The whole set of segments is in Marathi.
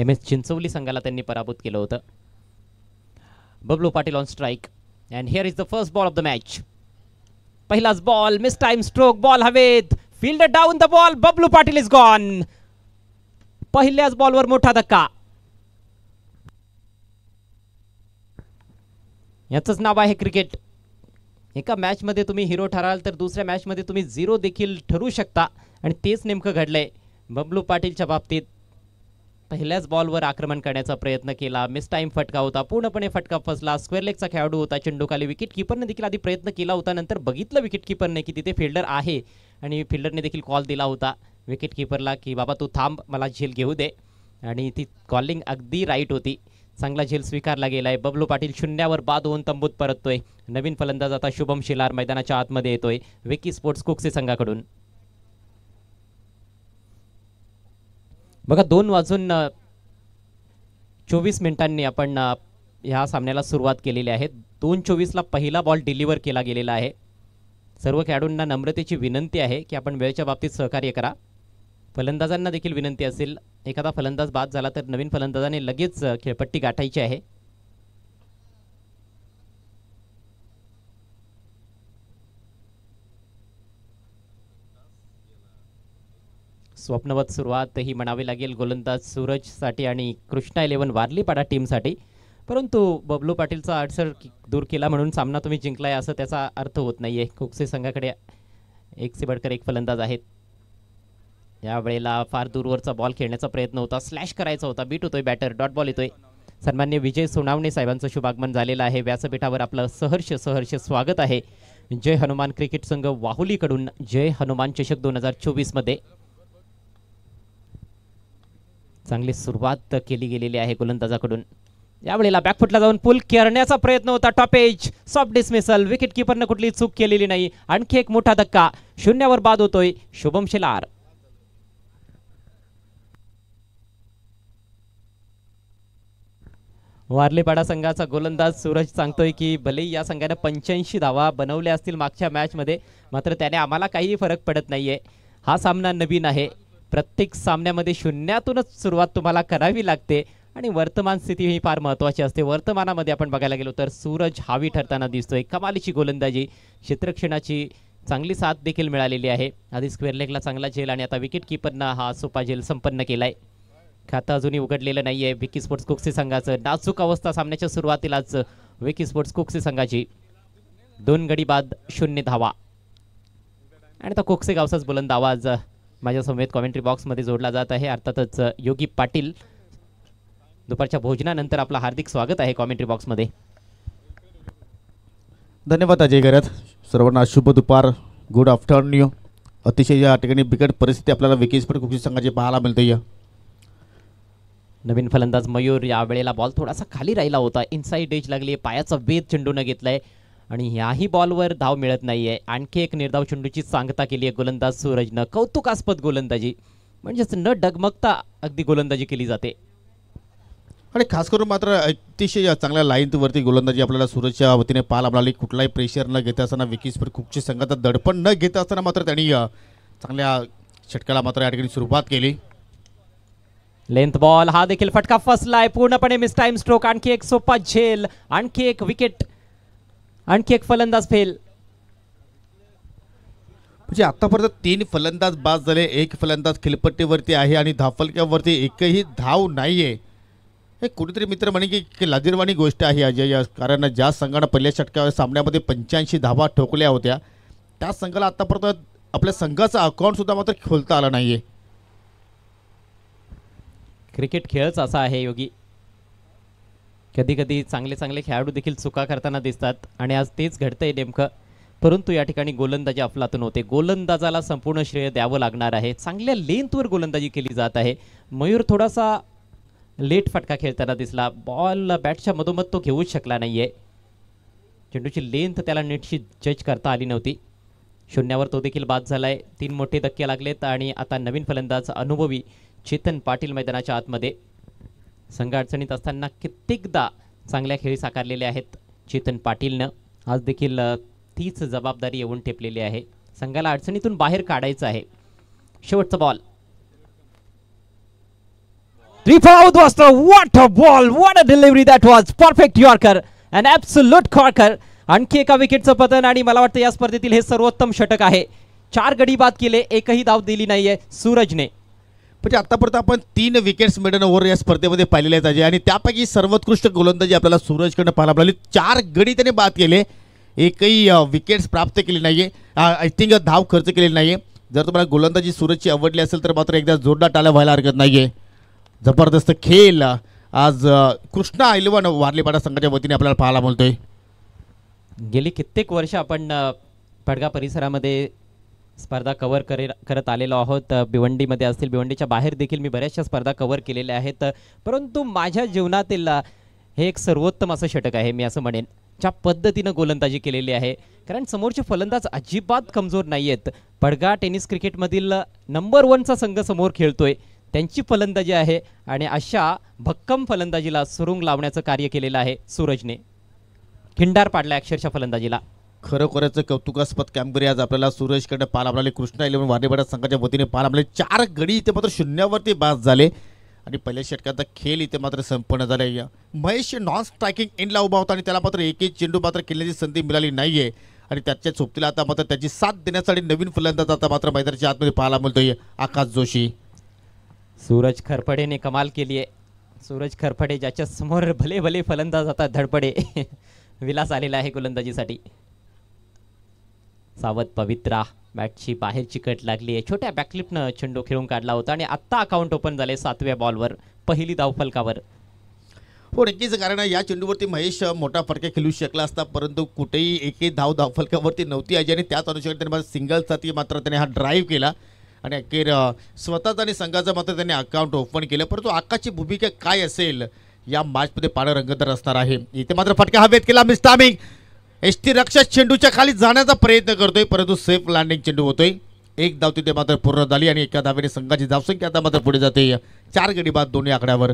एम एस चिंचवली संघाला त्यांनी पराभूत केलं होतं Bablu Patil on strike and here is the first ball of the match पहिलाच ball mistimed stroke ball हवेत field down the ball Bablu Patil is gone पहिल्याच बॉलवर मोठा धक्का याचंच नाव आहे क्रिकेट एका मॅचमध्ये तुम्ही हिरो ठराल तर दुसऱ्या मॅचमध्ये तुम्ही झिरो देखील ठरू शकता आणि तेच नेमकं घडलंय बबलू पाटीलच्या बाबतीत पहिल्याच बॉलवर आक्रमण करण्याचा प्रयत्न केला मिस टाइम फटका होता पूर्णपणे फटका फसला स्क्वेअर लेगचा खेळाडू होता चेंडूखाली विकेट किपरने देखील आधी प्रयत्न केला होता नंतर बघितलं विकेट किपरने की तिथे फिल्डर आहे आणि फिल्डरने देखील कॉल दिला होता विकेट किपरला की बाबा तू थांब मला झेल घेऊ दे आणि ती कॉलिंग अगदी राईट होती चांगला झेल स्वीकारला गेला आहे बबलू पाटील शून्यावर बाद होऊन तंबूत परततोय नवीन फलंदाज आता शुभम शिलार मैदानाच्या आतमध्ये येतोय विकी स्पोर्ट्स कुकसे संघाकडून बघा दोन वाजून चोवीस मिनिटांनी आपण ह्या सामन्याला सुरुवात केलेली आहे दोन चोवीसला पहिला बॉल डिलिव्हर केला गेलेला आहे सर्व खेळाडूंना नम्रतेची विनंती आहे की आपण वेळेच्या बाबतीत सहकार्य करा फलंदाजांना देखील विनंती असेल एखादा फलंदाज बाद झाला तर नवीन फलंदाजाने लगेच खेळपट्टी गाठायची आहे स्वप्नवत सुरुवात ही म्हणावी लागेल गोलंदाज सूरजसाठी आणि कृष्णा इलेव्हन वारलीपाडा टीमसाठी परंतु बबलू पाटीलचा अडसर दूर केला म्हणून सामना तुम्ही जिंकलाय असं त्याचा अर्थ होत नाहीये आहे संघाकडे एक सिबडकर एक फलंदाज आहेत या वेळेला फार दूरवरचा बॉल खेळण्याचा प्रयत्न होता स्लॅश करायचा होता बीट होतोय बॅटर डॉट बॉल येतोय सन्मान्य विजय सोनावणे साहेबांचं शुभागमन झालेलं आहे व्यासपीठावर आपलं सहर्ष सहर्ष स्वागत आहे जय हनुमान क्रिकेट संघ वाहुलीकडून जय हनुमान चषक दोन हजार चोवीसमध्ये चांगली सुरुवात केली गेलेली आहे गोलंदाजाकडून यावेळेला बॅकफुटला जाऊन पूल करण्याचा प्रयत्न होता टॉपेज सॉफ्ट डिसमिसल विकेट किपरनं कुठली चूक केलेली नाही आणखी एक मोठा धक्का शून्यावर बाद होतोय शुभम शेलार वारलेपाडा संघाचा गोलंदाज सूरज सांगतोय की भले या संघानं पंच्याऐंशी धावा बनवल्या असतील मागच्या मॅच मध्ये मात्र त्याने आम्हाला काहीही फरक पडत नाहीये हा सामना नवीन आहे प्रत्येक सामन्यामध्ये शून्यातूनच सुरुवात तुम्हाला करावी लागते आणि वर्तमान स्थिती ही फार महत्त्वाची असते वर्तमानामध्ये आपण बघायला गेलो तर सूरज हावी ठरताना दिसतोय कमालीची गोलंदाजी क्षेत्रक्षणाची चांगली साथ देखील मिळालेली आहे आधी स्क्वेअर लेगला चांगला झेल आणि आता विकेट किपरनं हा सोपा झेल संपन्न केलाय आहे खातं अजूनही उघडलेलं नाही आहे विकी स्पोर्ट्स कुक्सी संघाचं नाचूक अवस्था सामन्याच्या सुरुवातीलाच विकी स्पोर्ट्स कुक्सी संघाची दोन गडी बाद शून्य धावा आणि आता कोक्से गावचाच बुलंद आवाज माझ्या माझ्यासमवेत कॉमेंट्री बॉक्समध्ये जोडला जात आहे अर्थातच योगी पाटील दुपारच्या भोजनानंतर आपलं हार्दिक स्वागत आहे कॉमेंट्री बॉक्समध्ये धन्यवाद अजय गरज सर्वांना शुभ दुपार गुड आफ्टरनून अतिशय या ठिकाणी बिकट परिस्थिती आपल्याला विकेशपट कुस्ती संघाची पाहायला मिळते या नवीन फलंदाज मयूर या वेळेला बॉल थोडासा खाली राहिला होता इनसाईड डेज लागली पायाचा वेध चेंडूनं घेतलाय आणि ह्याही बॉलवर धाव मिळत नाही आहे आणखी एक निर्धाव चेंडूची सांगता केली आहे गोलंदाज सूरजनं कौतुकास्पद गोलंदाजी म्हणजेच न डगमगता अगदी गोलंदाजी केली जाते आणि खास करून मात्र अतिशय चांगल्या लाईनवरती गोलंदाजी आपल्याला सूरजच्या वतीने पाल आपल्याला कुठलाही प्रेशर न घेता असताना विकीसपर खूपची संघात दडपण न घेता असताना मात्र त्यांनी चांगल्या षटकाला मात्र या ठिकाणी सुरुवात केली लेंथ बॉल हा देखील फटका फसलाय पूर्णपणे मिस टाइम स्ट्रोक आणखी एक सोपा झेल आणखी एक विकेट आणखी एक फलंदाज फेल म्हणजे आतापर्यंत तीन फलंदाज बाद झाले एक फलंदाज खिलपट्टीवरती आहे आणि धाफलक्यावरती एकही धाव नाही आहे हे कुठेतरी मित्र म्हणे की लाजीरवाणी गोष्ट आहे अजय कारण ज्या संघानं पहिल्या षटका सामन्यामध्ये पंच्याऐंशी धावा ठोकल्या होत्या त्या संघाला आतापर्यंत आपल्या संघाचा सुद्धा मात्र खोलता आला नाही क्रिकेट खेळच असा आहे योगी कधी कधी चांगले चांगले खेळाडू देखील चुका करताना दिसतात आणि आज तेच घडतंय नेमकं परंतु या ठिकाणी गोलंदाजी अफलातून होते गोलंदाजाला संपूर्ण श्रेय द्यावं लागणार आहे चांगल्या लेंथवर गोलंदाजी केली जात आहे मयूर थोडासा लेट फटका खेळताना दिसला बॉल बॅटच्या मधोमध तो घेऊच शकला नाही आहे चेंडूची लेंथ त्याला नीटशी जज करता आली नव्हती शून्यावर तो देखील बाद झाला आहे तीन मोठे धक्के लागलेत आणि आता नवीन फलंदाज अनुभवी चेतन पाटील मैदानाच्या आतमध्ये संघ अडचणीत असताना कित्येकदा चांगल्या खेळी साकारलेल्या आहेत चेतन पाटीलनं आज देखील तीच जबाबदारी येऊन ठेपलेली आहे संघाला अडचणीतून बाहेर काढायचं आहे शेवटचा ball Refouled was what what a delivery that was perfect that was. Perfect Yorker, an absolute आणखी एका विकेटचं पतन आणि मला वाटतं या स्पर्धेतील हे सर्वोत्तम षटक आहे चार गडी बाद केले एकही धाव दिली नाहीये सूरजने म्हणजे आतापर्यंत आपण तीन विकेट्स मिडन ओव्हर या स्पर्धेमध्ये पाहिलेले पाहिजे आणि त्यापैकी सर्वोत्कृष्ट गोलंदाजी आपल्याला सूरजकडनं पाहायला मिळाली चार गडी त्याने बाद केले एकही विकेट्स प्राप्त केली नाही आय थिंक धाव खर्च केलेली नाही जर तुम्हाला गोलंदाजी सूरजची आवडली असेल तर मात्र एकदा जोरदार टाळ्या व्हायला हरकत नाही जबरदस्त खेळ आज कृष्णा आयलवान वारलीपाडा संघाच्या वतीने आपल्याला पाहायला मिळतोय गेली कित्येक वर्ष आपण पडगा परिसरामध्ये स्पर्धा कवर करे करत आलेलो आहोत भिवंडीमध्ये असतील भिवंडीच्या बाहेर देखील मी बऱ्याचशा स्पर्धा कव्हर केलेल्या आहेत परंतु माझ्या जीवनातील हे एक सर्वोत्तम असं षटक आहे मी असं म्हणेन ज्या पद्धतीनं गोलंदाजी केलेली आहे कारण समोरचे फलंदाज अजिबात कमजोर नाही आहेत पडगा टेनिस क्रिकेटमधील नंबर वनचा संघ समोर खेळतोय त्यांची फलंदाजी आहे आणि अशा भक्कम फलंदाजीला सुरुंग लावण्याचं कार्य केलेलं आहे सूरजने खिंडार पाडला अक्षरशः फलंदाजीला खरोखरच कौतुकास्पद कामगिरी आज आपल्याला सुरेशकडे कडे पाल आपल्याला कृष्णा इलेव्हन संघाच्या वतीने पाल आपले चार गडी इथे मात्र शून्यावरती बाद झाले आणि पहिल्या षटकाचा खेळ इथे मात्र संपन्न झाले महेश नॉन स्ट्रायकिंग एंडला उभा होता आणि त्याला मात्र एक चेंडू मात्र खेळण्याची संधी मिळाली नाहीये आणि त्याच्या सोबतीला आता मात्र त्याची साथ देण्यासाठी नवीन फलंदाज आता मात्र मैदानाच्या आतमध्ये पाहायला मिळतोय आकाश जोशी सूरज खरपडेने कमाल केली आहे सूरज खरपडे ज्याच्या समोर भले भले फलंदाज आता धडपडे विलास आलेला आहे गोलंदाजीसाठी सावध पवित्रा बॅटची बाहेर चिकट लागली आहे छोट्या बॅकलिपनं चेंडू खेळून काढला होता आणि आत्ता अकाउंट ओपन झाले सातव्या बॉलवर पहिली धावफलकावर हो नक्कीच कारण या चेंडूवरती महेश मोठा फटका खेळू शकला असता परंतु कुठेही एकही धाव धावफलकावरती नव्हती आहे आणि त्याच अनुषंगाने त्याने माझा सिंगलसाठी मात्र त्याने हा ड्राईव्ह केला आणि अखेर स्वतःचा आणि संघाचा मात्र त्याने अकाउंट ओपन केलं परंतु आकाशची भूमिका काय असेल या मॅचमध्ये पाणं रंगतदार असणार आहे इथे मात्र फटका हवेत केला मिस्टामिंग एस टी रक्षक चेंडूच्या खाली जाण्याचा प्रयत्न करतोय परंतु सेफ लँडिंग चेंडू होतोय एक धाव तिथे मात्र पूर्ण झाली आणि एका धावेने संघाची धावसंख्या आता मात्र पुढे जाते चार गडी बाद दोन्ही आकड्यावर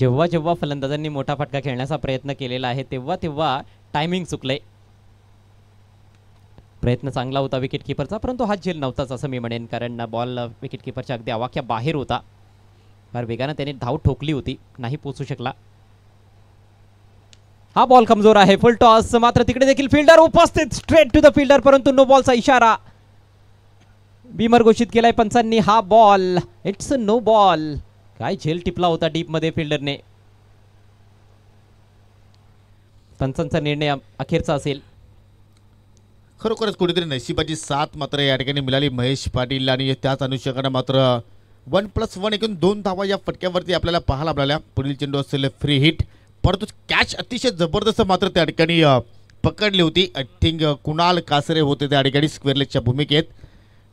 जेव्हा जेव्हा फलंदाजांनी मोठा फटका खेळण्याचा प्रयत्न केलेला आहे तेव्हा तेव्हा टायमिंग चुकलंय प्रयत्न चांगला होता विकेट किपरचा परंतु हा झेल नव्हताच असं मी म्हणेन कारण बॉल विकेट किपरच्या अगदी आवाक्या बाहेर होता फार वेगानं त्याने धाव ठोकली होती नाही पोचू शकला हा बॉल कमजोर आहे फुल टॉस मात्र तिकडे देखील फिल्डर उपस्थित स्ट्रेट टू द फिल्डर परंतु नो बॉलचा इशारा बीमर घोषित केलाय पंचांनी हा बॉल इट्स नो बॉल काय झेल टिपला होता डीप मध्ये फिल्डरने पंचांचा निर्णय अखेरचा असेल खरोखरच कुठेतरी नशिबाची साथ मात्र या ठिकाणी मिळाली महेश पाटील आणि त्याच अनुषंगानं मात्र वन प्लस वन एकूण दोन धावा या फटक्यावरती आपल्याला पाहायला मिळाल्या पुढील चेंडू असेल फ्री हिट परंतु कॅच अतिशय जबरदस्त मात्र त्या ठिकाणी पकडली होती आय थिंक कुणाल कासरे होते त्या ठिकाणी लेगच्या भूमिकेत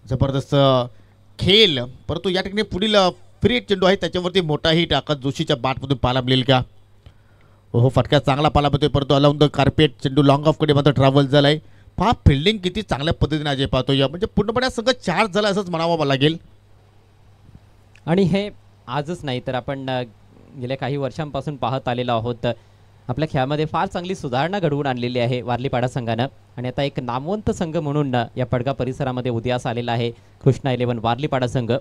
जबरदस्त खेळ परंतु या ठिकाणी पुढील फ्री चेंडू आहे त्याच्यावरती मोठा हिट आकाश जोशीच्या बाटमधून पालाबलेल मिळेल का हो फटका चांगला पाला परंतु अलाउन द कार्पेट चेंडू लॉंग ऑफकडे मात्र ट्रॅव्हल झालाय आहे पहा फिल्डिंग किती चांगल्या पद्धतीने अजय पाहतो या म्हणजे पूर्णपणे सगळं चार्ज झाला असंच म्हणावं लागेल आणि हे आजच नाही तर आपण गेल्या काही वर्षांपासून पाहत आलेलो आहोत आपल्या खेळामध्ये फार चांगली सुधारणा घडवून आणलेली आहे वारलीपाडा संघानं आणि आता एक नामवंत संघ म्हणून या पडगा परिसरामध्ये उदयास आलेला आहे कृष्णा इलेव्हन वारलीपाडा संघ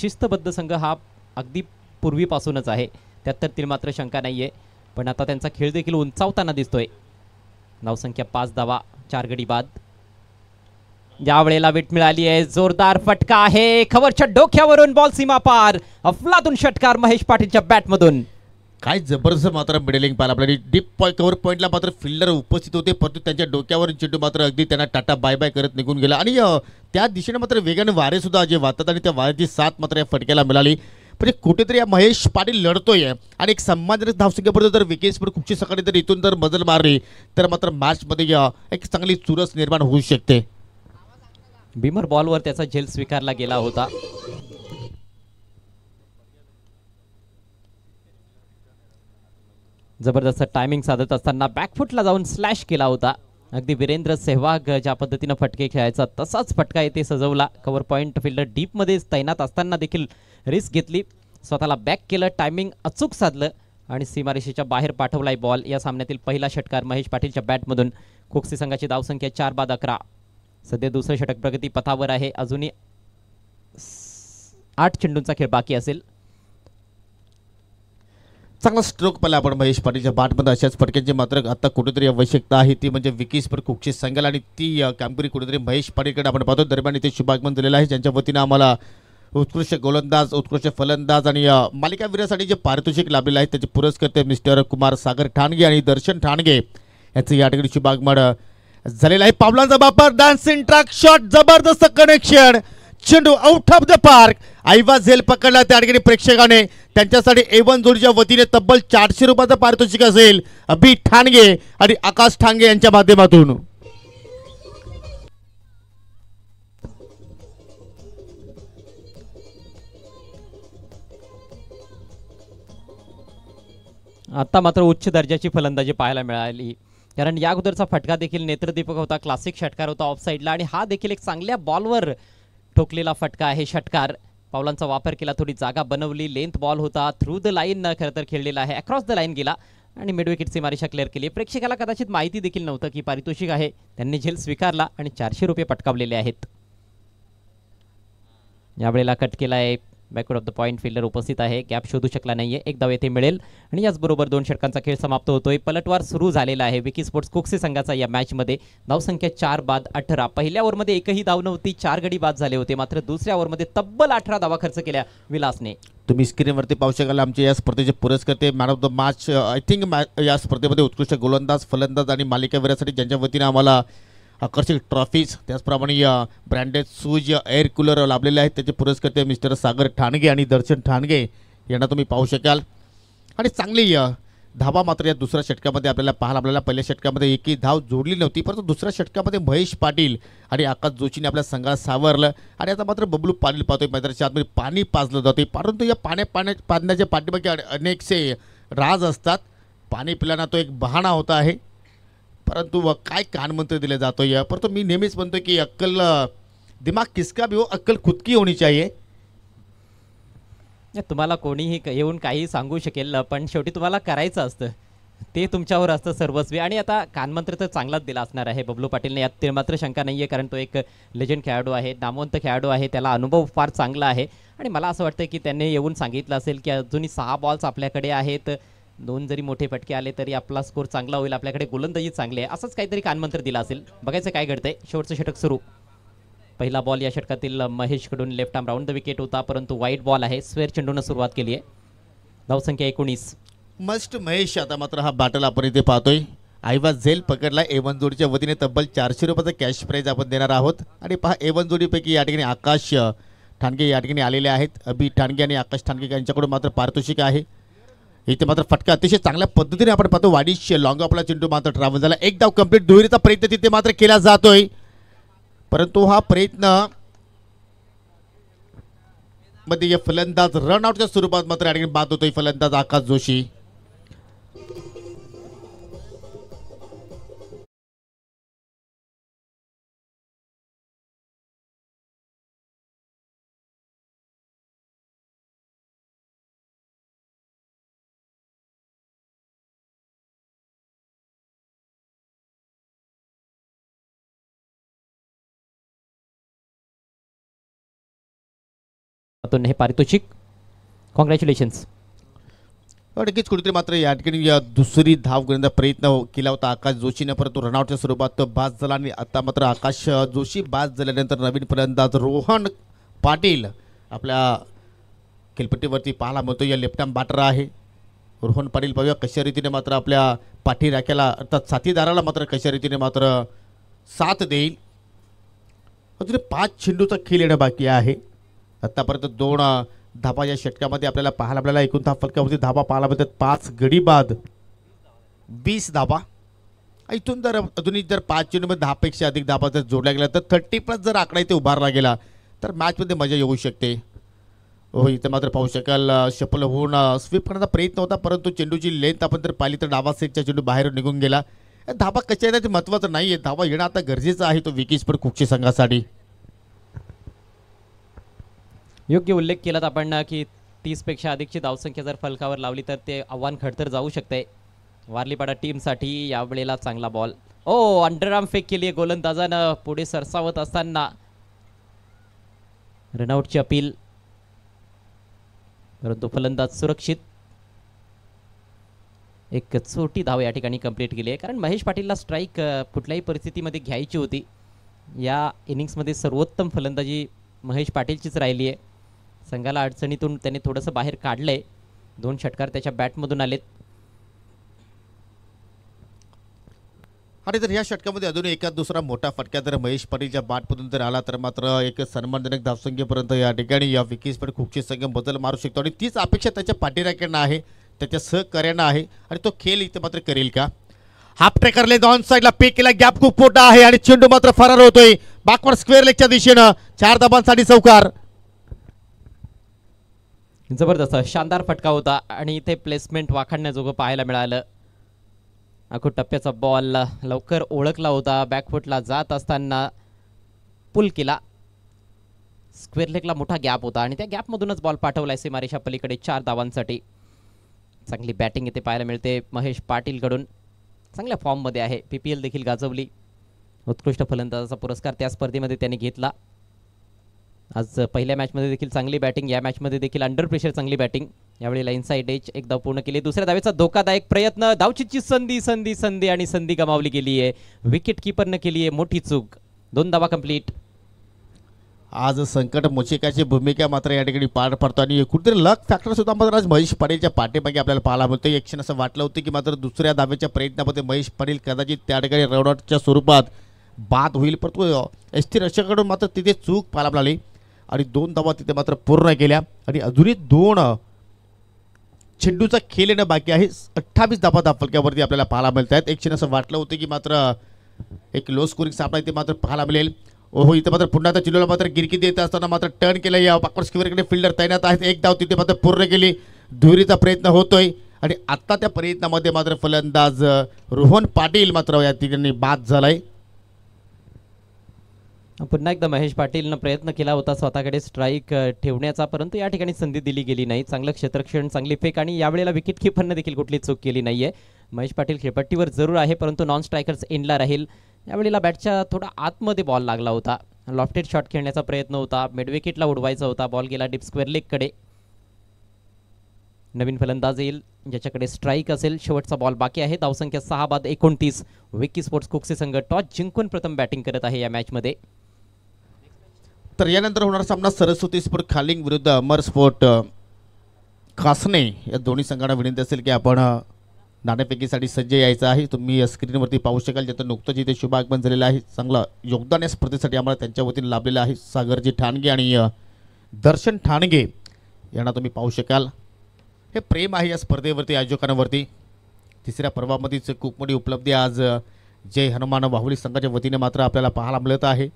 शिस्तबद्ध संघ हा अगदी पूर्वीपासूनच आहे त्यात तर ती मात्र शंका नाही पण आता त्यांचा खेळ देखील उंचावताना दिसतोय नावसंख्या पाच दवा चार गडी बाद यावेळेला वेट मिळाली आहे जोरदार फटका आहे खबरच्या डोक्यावरून बॉल सीमा पार अफलातून षटकार महेश पाटीलच्या बॅटमधून काय जबरदस्त मात्र मिडलिंग पाहिला आपल्याला डीप पॉईंट कव्हर पॉईंटला मात्र फिल्डर उपस्थित होते परंतु त्यांच्या डोक्यावर चेंडू मात्र अगदी त्यांना टाटा बाय बाय करत निघून गेला आणि त्या दिशेने मात्र वेगाने वारे सुद्धा जे वाहतात आणि त्या वाऱ्याची साथ मात्र या फटक्याला मिळाली म्हणजे कुठेतरी या महेश पाटील लढतोय आणि एक सन्मानजनक धावसंख्येपर्यंत जर विकेट्सवर कुठची सकाळी जर इथून जर मजल मारली तर मात्र मॅचमध्ये एक चांगली चुरस निर्माण होऊ शकते बिमर बॉलवर त्याचा झेल स्वीकारला गेला होता जबरदस्त टायमिंग साधत असताना बॅकफुटला जाऊन स्लॅश केला होता अगदी वीरेंद्र सेहवाग ज्या पद्धतीनं फटके खेळायचा तसाच फटका येथे सजवला कवर पॉईंट फिल्डर डीपमध्ये तैनात असताना देखील रिस्क घेतली स्वतःला बॅक केलं टायमिंग अचूक साधलं आणि सीमारेषेच्या बाहेर पाठवलाय बॉल या सामन्यातील पहिला षटकार महेश पाटीलच्या बॅटमधून खोक्सी संघाची धावसंख्या चार बाद अकरा सध्या दुसरं षटक प्रगती पथावर आहे अजूनही आठ चेंडूंचा खेळ बाकी असेल चांगला स्ट्रोक पाहिला आपण महेश पाटीलच्या बाटमध्ये अशाच फटक्यांची मात्र आता कुठेतरी आवश्यकता आहे ती म्हणजे विकीस पर कुक्षी संघाला आणि ती कामगिरी कुठेतरी महेश पाटीलकडे आपण पाहतो दरम्यान इथे शुभागमन दिलेलं आहे ज्यांच्या वतीनं आम्हाला उत्कृष्ट गोलंदाज उत्कृष्ट फलंदाज आणि मालिकावीरासाठी जे पारितोषिक लाभलेलं आहे त्याचे पुरस्कर्ते मिस्टर कुमार सागर ठाणगे आणि दर्शन ठाणगे याचं या ठिकाणी शुभागमन झालेला आहे पावलांचा वापर डान्सिंग ट्रॅक शॉट जबरदस्त कनेक्शन चेंडू आउट ऑफ द पार्क आईवा झेल पकडला त्या ठिकाणी प्रेक्षकाने त्यांच्यासाठी एवन जोडीच्या वतीने तब्बल चारशे रुपयाचं पारितोषिक असेल अभि ठाणगे आणि आकाश ठाणगे यांच्या माध्यमातून आता मात्र उच्च दर्जाची फलंदाजी पाहायला मिळाली कारण या अगोदरचा फटका देखील नेत्रदीपक होता क्लासिक षटकार होता ऑफ साईडला आणि हा देखील एक चांगल्या बॉलवर ठोकलेला फटका आहे षटकार पावलांचा वापर केला थोडी जागा बनवली लेंथ बॉल होता थ्रू द लाईन खरं तर खेळलेला आहे अक्रॉस द लाईन गेला आणि मिडविकेटची मारिशा क्लिअर केली प्रेक्षकाला कदाचित माहिती देखील नव्हतं की पारितोषिक आहे त्यांनी झेल स्वीकारला आणि चारशे रुपये पटकावलेले आहेत यावेळेला कट केला आहे backward of the point fielder उपस्थित आहे गॅप शोधू शकला नाहीये एक धाव येथे मिळेल आणि याचबरोबर दोन षटकांचा खेळ समाप्त होतोय पलटवार सुरू झालेला आहे विकी स्पोर्ट्स कुक्सी संघाचा या मॅचमध्ये धावसंख्या चार बाद अठरा पहिल्या ओव्हरमध्ये एकही धाव नव्हती चार गडी बाद झाले होते मात्र दुसऱ्या ओव्हरमध्ये तब्बल अठरा धावा खर्च केल्या विलासने तुम्ही स्क्रीनवरती पाहू शकाल आमच्या या स्पर्धेचे पुरस्कर्ते man of the match I think या स्पर्धेमध्ये उत्कृष्ट गोलंदाज फलंदाज आणि मालिकावीरासाठी ज्यांच्या वतीने आम्हाला आकर्षक ट्रॉफीज त्याचप्रमाणे या ब्रँडेड सूज एअर कूलर लाभलेले आहेत त्याचे पुरस्कर्ते मिस्टर सागर ठाणगे आणि दर्शन ठाणगे यांना तुम्ही पाहू शकाल आणि चांगली धावा मात्र या दुसऱ्या षटकामध्ये आपल्याला पाहाल आपल्याला पहिल्या षटकामध्ये एकही धाव जोडली नव्हती परंतु दुसऱ्या षटकामध्ये महेश पाटील आणि आकाश जोशीने आपल्या संघाला सावरलं आणि आता मात्र बबलू पाटील पाहतोय मैदानाच्या आतमध्ये पाणी पाजलं जाते परंतु या पाण्या पाण्या पाजण्याच्या पाठीमागे अनेकसे राज असतात पाणी पिल्यानं तो एक बहाणा होता आहे परंतु काय कानमंत्र दिला जातो या परंतु मी नेहमीच म्हणतो की अक्कल दिमाग किसका भी हो अक्कल खुदकी होणी चाहिए तुम्हाला कोणीही येऊन काही सांगू शकेल पण शेवटी तुम्हाला करायचं असतं ते तुमच्यावर असतं सर्वस्वी आणि आता कानमंत्र तर चांगलाच दिला असणार आहे बबलू पाटीलने यात ते मात्र शंका नाही आहे कारण तो एक लेजंड खेळाडू आहे नामवंत खेळाडू आहे त्याला अनुभव फार चांगला आहे आणि मला असं वाटतं की त्यांनी येऊन सांगितलं असेल की अजूनही सहा बॉल्स आपल्याकडे आहेत दोन जरी मोठे फटके आले तरी आपला स्कोर चांगला होईल आपल्याकडे गोलंदाजी चांगली आहे असंच काहीतरी कानमंत्र दिला असेल बघायचं काय घडतंय शेवटचं षटक सुरू पहिला बॉल या षटकातील महेशकडून left arm round the wicket होता परंतु वाईट बॉल आहे स्वेअर चेंडून सुरुवात केली आहे धावसंख्या एकोणीस मस्ट महेश आता मात्र हा बॅटल आपण इथे पाहतोय आईवा झेल पकडला एवन जोडीच्या वतीने तब्बल चारशे रुपयाचा कॅश प्राईज आपण देणार आहोत आणि पहा एवन जोडीपैकी या ठिकाणी आकाश ठाणगे या ठिकाणी आलेले आहेत अभि ठाणगे आणि आकाश ठाणगे यांच्याकडून मात्र पारितोषिक आहे इथे मात्र फटका अतिशय चांगल्या पद्धतीने आपण पाहतो वाडीश लॉंग आपला चेंडू मात्र ट्रॅव्हल झाला एक धाव कंप्लीट दुहेरीचा प्रयत्न तिथे मात्र केला जातोय परंतु हा प्रयत्न मध्ये फलंदाज रनआउटच्या स्वरूपात मात्र बात होतोय फलंदाज आकाश जोशी हे पारितोषिक कॉंग्रॅच्युलेशन्स नक्कीच कुठेतरी मात्र या ठिकाणी दुसरी धाव घेण्याचा प्रयत्न केला होता आकाश जोशीने परंतु रनआउटच्या स्वरूपात बाद झाला आणि आता मात्र आकाश जोशी बाद झाल्यानंतर नवीन फलंदाज रोहन पाटील आपल्या खेळपट्टीवरती पाहायला मिळतो या लेफ्ट बॅटर आहे रोहन पाटील पाहूया कशा रीतीने मात्र आपल्या पाठी अर्थात साथीदाराला मात्र कशा रीतीने मात्र साथ देईल अजून पाच चेंडूचा खेळ येणं बाकी आहे आत्तापर्यंत दोन या षटकामध्ये आपल्याला पाहायला आपल्याला एकूण धाप फलकावरती धाबा पाहायला मिळतात पाच गडी बाद वीस धाबा इथून जर अजूनही जर पाच चेंडूमध्ये दहापेक्षा अधिक धाबा जर जोडला गेला तर थर्टी प्लस जर आकडा इथे उभारला गेला तर मॅचमध्ये मजा येऊ शकते हो इथे मात्र पाहू शकाल शपल होऊन स्वीप करण्याचा प्रयत्न होता परंतु चेंडूची लेंथ आपण जर पाहिली तर डावा सेटचा चेंडू बाहेर निघून गेला धाबा कशा येण्याचे ते महत्त्वाचं नाही आहे धाबा येणं आता गरजेचं आहे तो विकेश पण कुक्षी संघासाठी योग्य उल्लेख केलात आपण की तीसपेक्षा अधिकची धावसंख्या जर फलकावर लावली तर ते आव्हान खडतर जाऊ शकते वारलीपाडा टीमसाठी यावेळेला चांगला बॉल ओ आर्म फेक केली आहे गोलंदाजानं पुढे सरसावत असताना रनआउटची अपील परंतु फलंदाज सुरक्षित एक छोटी धाव या ठिकाणी कंप्लीट केली आहे कारण महेश पाटीलला स्ट्राईक कुठल्याही परिस्थितीमध्ये घ्यायची होती या इनिंग्समध्ये सर्वोत्तम फलंदाजी महेश पाटीलचीच राहिली आहे संघाला अडचणीतून त्याने थोडंसं बाहेर काढलंय दोन षटकार त्याच्या बॅटमधून आलेत आणि तर या षटकामध्ये अजून एका दुसरा मोठा फटका जर महेश पाटीलच्या बाटमधून जर आला तर मात्र एक सन्मानजनक धावसंख्येपर्यंत या ठिकाणी या पण खुपशी संख्या बदल मारू शकतो आणि तीच अपेक्षा त्याच्या पाठीराक्यांना आहे त्याच्या सहकार्यांना आहे आणि तो खेळ इथं मात्र करेल का हाफ ट्रेकरले दोन साईडला पे केला गॅप खूप मोठा आहे आणि चेंडू मात्र फरार होतोय बाकवर स्क्वेअर लेगच्या दिशेनं चार धाबांसाठी चौकार जबरदस्त शानदार फटका होता आणि इथे प्लेसमेंट वाखाणण्याजोगं पाहायला मिळालं अखो टप्प्याचा बॉल लवकर ओळखला होता बॅकफुटला जात असताना पुल केला स्क्वेअर लेगला मोठा गॅप होता आणि त्या गॅपमधूनच बॉल पाठवला आहे सीमारेषा पलीकडे चार धावांसाठी चांगली बॅटिंग इथे पाहायला मिळते महेश पाटीलकडून चांगल्या फॉर्ममध्ये आहे पी देखील गाजवली उत्कृष्ट फलंदाजाचा पुरस्कार त्या स्पर्धेमध्ये त्यांनी घेतला आज पहिल्या मॅचमध्ये देखील चांगली बॅटिंग या मॅचमध्ये देखील अंडर प्रेशर चांगली बॅटिंग यावेळी लाईन साईड एच एक पूर्ण केली दुसऱ्या दावेचा धोकादायक प्रयत्न धावचीची संधी संधी संधी आणि संधी गमावली गेली आहे विकेट किपरनं केली आहे मोठी चूक दोन धावा कंप्लीट आज संकट मोचिकाची भूमिका मात्र या ठिकाणी पार पडतो आणि कुठेतरी लक फॅक्टर सुद्धा मात्र आज महेश पटेलच्या पाठीमागे आपल्याला पाहायला मिळतो एक क्षण असं वाटलं होतं की मात्र दुसऱ्या दावेच्या प्रयत्नामध्ये महेश पटेल कदाचित त्या ठिकाणी रनआउटच्या स्वरूपात बाद होईल परंतु एस टी रक्षकाकडून मात्र तिथे चूक पाहायला मिळाली आणि दोन धावा तिथे मात्र पूर्ण केल्या आणि अजूनही दोन चेंडूचा खेळ येणं बाकी आहे अठ्ठावीस धावा दाफलक्यावरती आपल्याला पाहायला मिळत आहेत एक क्षण असं वाटलं होतं की मात्र एक लो स्कोरिंग सापळा इथे मात्र पाहायला मिळेल ओहो इथे मात्र पुन्हा आता चिल्लोला मात्र गिरकी देत असताना मात्र टर्न केलं या स्किवरकडे फिल्डर तैनात आहेत एक धाव तिथे मात्र पूर्ण केली धुरीचा प्रयत्न होतोय आणि आत्ता त्या प्रयत्नामध्ये मात्र फलंदाज रोहन पाटील मात्र या ठिकाणी बाद झालाय पुन्हा एकदा महेश पाटीलनं प्रयत्न केला होता स्वतःकडे स्ट्राईक ठेवण्याचा परंतु या ठिकाणी संधी दिली गेली नाही चांगलं क्षेत्रक्षण चांगली फेक आणि यावेळेला विकेट किपरनं देखील कुठली चूक केली नाही महेश पाटील खेळपट्टीवर जरूर आहे परंतु नॉन स्ट्रायकर्स एंडला राहील यावेळेला बॅटच्या थोडा आतमध्ये बॉल लागला होता लॉफ्टेड शॉट खेळण्याचा प्रयत्न होता मिडविकेटला उडवायचा होता बॉल गेला डिप स्क्वेअर लेगकडे नवीन फलंदाज येईल ज्याच्याकडे स्ट्राईक असेल शेवटचा बॉल बाकी आहे धावसंख्या सहा बाद एकोणतीस विकी स्पोर्ट्स कुक्से संघ टॉस जिंकून प्रथम बॅटिंग करत आहे या मॅचमध्ये तर यानंतर होणार सामना सरस्वती स्पोर्ट खालिंग विरुद्ध अमर स्पोर्ट खासने या दोन्ही संघांना विनंती असेल की आपण नाण्यापैकीसाठी सज्ज यायचं आहे तुम्ही स्क्रीनवरती पाहू शकाल नुकतं नुकतंच इथे आगमन झालेलं आहे चांगलं योगदान या स्पर्धेसाठी आम्हाला त्यांच्या वतीने लाभलेलं आहे सागरजी ठाणगे आणि दर्शन ठाणगे यांना तुम्ही पाहू शकाल हे प्रेम आहे या स्पर्धेवरती आयोजकांवरती तिसऱ्या पर्वामध्येच खूप मोठी उपलब्धी आज जय हनुमान बाहुली संघाच्या वतीने मात्र आपल्याला पाहायला मिळत आहे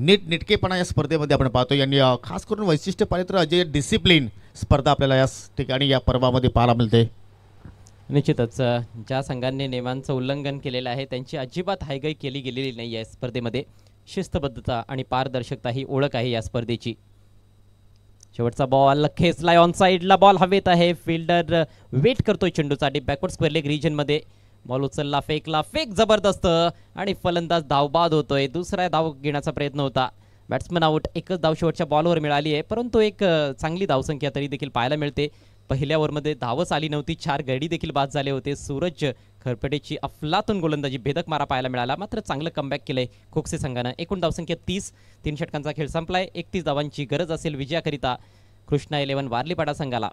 नीटनेटकेपणा या स्पर्धेमध्ये आपण पाहतो यांनी खास करून वैशिष्ट्य पाहिलं तर अजय डिसिप्लिन स्पर्धा आपल्याला या ठिकाणी या पर्वामध्ये पाहायला मिळते निश्चितच ज्या संघांनी नियमांचं उल्लंघन केलेलं आहे त्यांची अजिबात हायगाई केली गेलेली नाही या स्पर्धेमध्ये शिस्तबद्धता आणि पारदर्शकता ही ओळख आहे या स्पर्धेची शेवटचा बॉल खेचलाय ऑन साईडला बॉल हवेत आहे फिल्डर वेट करतोय चेंडूचा चेंडूसाठी बॅकवर्ड स्क्वेअर लेग रिजनमध्ये बॉल उचलला फेकला फेक जबरदस्त आणि फलंदाज धावबाद होतोय दुसरा धाव घेण्याचा प्रयत्न होता बॅट्समन आउट एकच धाव शेवटच्या बॉलवर मिळाली आहे परंतु एक चांगली धावसंख्या तरी देखील पाहायला मिळते पहिल्या ओव्हरमध्ये धावच आली नव्हती चार गडी देखील बाद झाले होते सूरज खरपटेची अफलातून गोलंदाजी भेदक मारा पाहायला मिळाला मात्र चांगलं कमबॅक केलंय खोकसे संघानं एकूण धावसंख्या तीस तीन षटकांचा खेळ संपलाय एकतीस धावांची गरज असेल विजयाकरिता कृष्णा इलेव्हन वारलीपाडा संघाला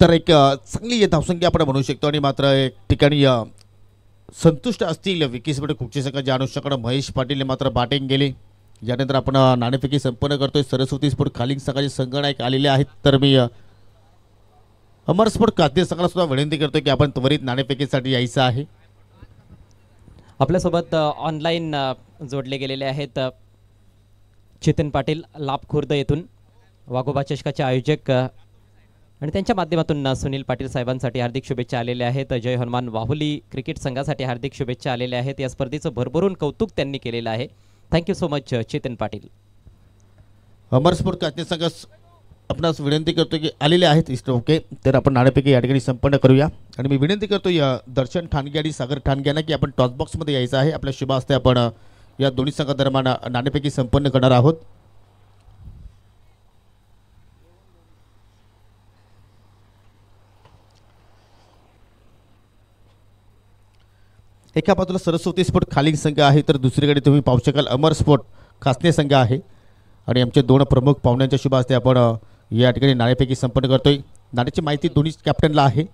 तर एक चांगली धावसंख्या आपण म्हणू शकतो आणि मात्र एक ठिकाणी संतुष्ट असतील विकेसमध्ये संख्या संघ जाणूषकडे महेश पाटील मात्र बॅटिंग गेली यानंतर आपण नाणेफेकी संपन्न करतोय सरस्वती स्पोर्ट खालिंग संघाचे संगणक आलेले आहेत तर मी अमर स्पोर्ट काते संघाला सुद्धा विनंती करतो की आपण त्वरित नाणेफेकीसाठी यायचं आहे आपल्यासोबत ऑनलाईन जोडले गेलेले आहेत चेतन पाटील लाभखुर्द येथून वाघोबा चषकाचे आयोजक आणि त्यांच्या माध्यमातून सुनील पाटील साहेबांसाठी हार्दिक शुभेच्छा आलेल्या आहेत जय हनुमान वाहुली क्रिकेट संघासाठी हार्दिक शुभेच्छा आलेल्या आहेत या स्पर्धेचं भरभरून कौतुक त्यांनी केलेलं आहे thank you so much Chetan Patil अमरस्फूर काचने संघ आपणास विनंती करतो की आलेले आहेत इस्ट ओके तर आपण नाण्यापैकी या ठिकाणी संपन्न करूया आणि मी विनंती करतो या दर्शन ठाणगे आणि सागर ठाणग्यांना की आपण टॉसबॉक्समध्ये यायचं आहे आपल्या शुभास्ते आपण या दोन्ही संघादरम्यान नाण्यापैकी संपन्न करणार आहोत एका बाजूला सरस्वती स्पोर्ट खाली संघ आहे तर दुसरीकडे तुम्ही पाहू शकाल अमर स्पोर्ट खासने संघ आहे आणि आमचे दोन प्रमुख पाहुण्यांच्या शुभ आपण या ठिकाणी नाणेपैकी संपन्न करतोय नाण्याची माहिती दोन्ही कॅप्टनला आहे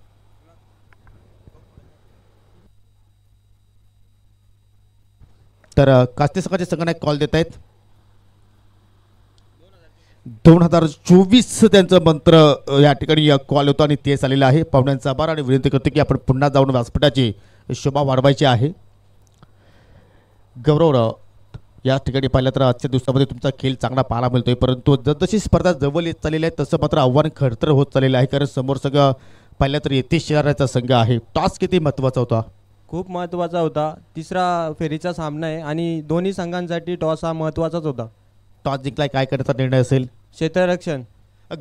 तर कास्ते संघाच्या संघाने कॉल देत आहेत दोन हजार चोवीस त्यांचं मंत्र या ठिकाणी कॉल होतो आणि तेच आलेलं आहे पाहुण्यांचा आभार आणि विनंती करतो की आपण पुन्हा जाऊन व्यासपीठाची शोभा वाढवायची आहे गौरवराव या ठिकाणी पाहिलं तर आजच्या दिवसामध्ये तुमचा खेळ चांगला पाहायला मिळतोय परंतु जशी स्पर्धा जवळ येत चाललेली आहे तसं मात्र आव्हान खडतर होत चाललेलं आहे कारण समोर संघ पाहिलं तर येथे शहराचा संघ आहे टॉस किती महत्त्वाचा होता खूप महत्त्वाचा होता तिसरा फेरीचा सामना आहे आणि दोन्ही संघांसाठी टॉस हा महत्त्वाचाच होता टॉस जिंकला काय करायचा निर्णय असेल क्षेत्ररक्षण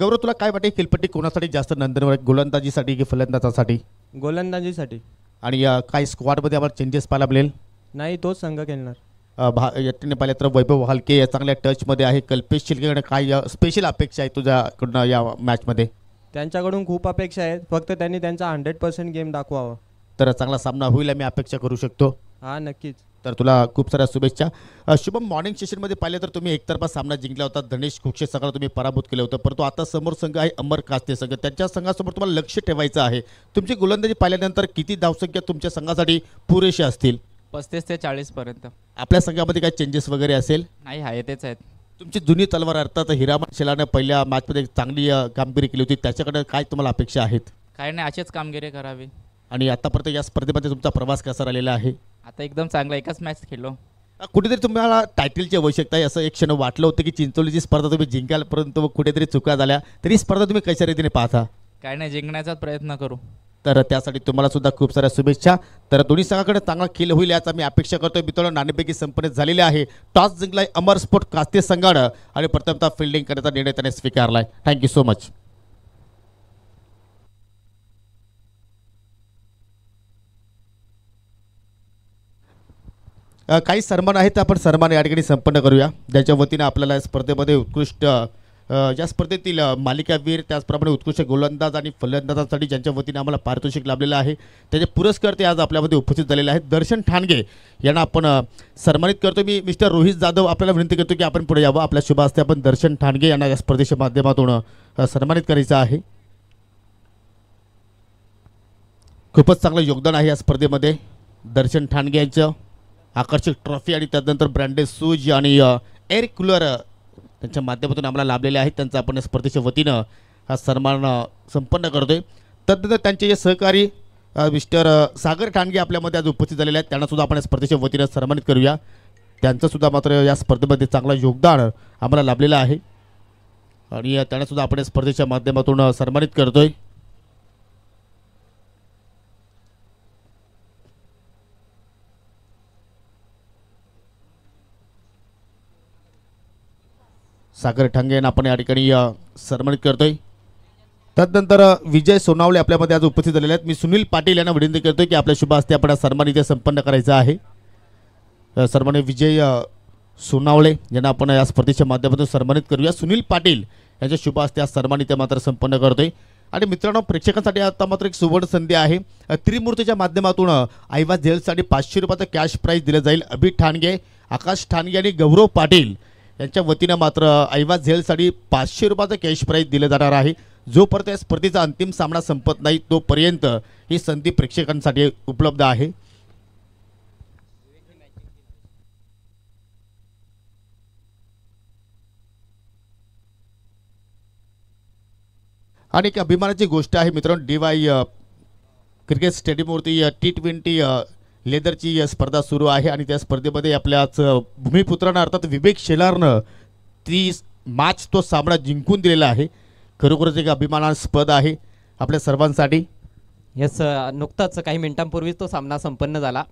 गौरव तुला काय वाटेल खेलपट्टी कोणासाठी जास्त नंदनवर गोलंदाजीसाठी की फलंदाजासाठी गोलंदाजीसाठी आणि काही स्क्वॉडमध्ये आम्हाला चेंजेस पाहायला मिळेल नाही तोच संघ खेळणार भाने भा तर वैभव हलके या चांगल्या टचमध्ये आहे कल्पेश शिलकेकडे काय स्पेशल अपेक्षा आहे तुझ्याकडनं या मॅचमध्ये त्यांच्याकडून खूप अपेक्षा आहेत फक्त त्यांनी त्यांचा हंड्रेड पर्सेंट गेम दाखवावा तर चांगला सामना होईल मी अपेक्षा करू शकतो हा नक्कीच तर तुला खूप साऱ्या शुभेच्छा शुभम मॉर्निंग सेशनमध्ये पाहिलं तर तुम्ही एकतर्फा सामना जिंकला होता धनेश खुक्षे संघाला तुम्ही पराभूत केलं होतं परंतु आता समोर संघ आहे अमर कास्ते संघ त्यांच्या संघासमोर तुम्हाला लक्ष ठेवायचं आहे तुमची गोलंदाजी पाहिल्यानंतर किती धावसंख्या तुमच्या संघासाठी पुरेशी असतील पस्तीस ते पर्यंत आपल्या संघामध्ये काय चेंजेस वगैरे असेल नाही आहे तेच आहेत तुमची जुनी तलवार अर्थात हिरामन शेलानं पहिल्या मॅचमध्ये चांगली कामगिरी केली होती त्याच्याकडे काय तुम्हाला अपेक्षा आहेत काय नाही अशीच कामगिरी करावी आणि आतापर्यंत या स्पर्धेमध्ये तुमचा प्रवास कसा राहिलेला आहे आता एकदम चांगला एकाच मॅच खेळलो कुठेतरी तुम्हाला टायटलची आवश्यकता आहे असं एक क्षण वाटलं होतं की चिंचोलीची स्पर्धा तुम्ही जिंकाल परंतु कुठेतरी चुका झाल्या तरी स्पर्धा तुम्ही कशा रीतीने पाहता काय नाही जिंकण्याचा प्रयत्न करू तर त्यासाठी तुम्हाला सुद्धा खूप साऱ्या शुभेच्छा तर दोन्ही संघाकडे चांगला खेळ होईल याचा मी अपेक्षा करतोय मित्रांनो नाणेपैकी संपन्न झालेले आहे टॉस जिंकलाय अमर स्पोर्ट कास्ते संघानं आणि प्रथमतः फिल्डिंग करण्याचा निर्णय त्याने स्वीकारलाय थँक्यू सो मच काही सन्मान आहेत आपण सन्मान या ठिकाणी संपन्न करूया ज्याच्या वतीने आपल्याला या स्पर्धेमध्ये उत्कृष्ट ज्या स्पर्धेतील मालिकावीर त्याचप्रमाणे उत्कृष्ट गोलंदाज आणि फलंदाजांसाठी ज्यांच्या वतीने आम्हाला पारितोषिक लाभलेलं आहे त्याचे पुरस्कार ते आज आपल्यामध्ये उपस्थित झालेले आहेत दर्शन ठाणगे यांना आपण सन्मानित करतो मी मिस्टर रोहित जाधव आपल्याला विनंती करतो की आपण पुढे यावं आपल्या शुभ असते आपण दर्शन ठाणगे यांना या स्पर्धेच्या माध्यमातून सन्मानित करायचं आहे खूपच चांगलं योगदान आहे या स्पर्धेमध्ये दर्शन ठाणगे यांचं आकर्षक ट्रॉफी आणि त्यानंतर ब्रँडेड सूज आणि एअर कूलर त्यांच्या माध्यमातून आम्हाला लाभलेले आहेत त्यांचा आपण स्पर्धेच्या वतीनं हा सन्मान संपन्न करतोय तदनंतर त्यांचे जे सहकारी मिस्टर सागर ठाणगे आपल्यामध्ये आज उपस्थित झालेले आहेत त्यांनासुद्धा आपण स्पर्धेच्या वतीनं सन्मानित करूया त्यांचंसुद्धा मात्र या स्पर्धेमध्ये चांगलं योगदान आम्हाला लाभलेलं आहे आणि त्यांनासुद्धा आपण स्पर्धेच्या माध्यमातून सन्मानित करतोय सागर ठंगेन आपण या ठिकाणी सन्मानित करतोय त्यानंतर विजय सोनावळे आपल्यामध्ये आज उपस्थित झालेले आहेत मी सुनील पाटील यांना विनंती करतोय की आपल्या शुभ हस्ते आपण सन्मान इथे संपन्न करायचं आहे सन्मान्य विजय सोनावळे यांना आपण या स्पर्धेच्या माध्यमातून सन्मानित करूया सुनील पाटील यांच्या शुभ हस्ते आज सन्मान इथे मात्र संपन्न करतोय आणि मित्रांनो प्रेक्षकांसाठी आता मात्र एक सुवर्ण संधी आहे त्रिमूर्तीच्या माध्यमातून आईवा झेलसाठी पाचशे रुपयाचं कॅश प्राईज दिलं जाईल अभि ठाणगे आकाश ठाणगे आणि गौरव पाटील यांच्या वतीनं मात्र ऐवा झेलसाठी पाचशे रुपयाचं कॅश प्राईज दिलं जाणार आहे जोपर्यंत या स्पर्धेचा अंतिम सामना संपत नाही तोपर्यंत ही संधी प्रेक्षकांसाठी उपलब्ध आहे आणि एक अभिमानाची गोष्ट आहे मित्रांनो डी वाय क्रिकेट स्टेडियमवरती टी ट्वेंटी लेदरची स्पर्धा सुरू आहे आणि त्या स्पर्धेमध्ये आपल्याच भूमिपुत्रानं अर्थात विवेक शेलारनं ती मॅच तो सामना जिंकून दिलेला आहे खरोखरच एक अभिमानास्पद आहे आपल्या सर्वांसाठी यस नुकताच काही मिनिटांपूर्वीच तो सामना संपन्न झाला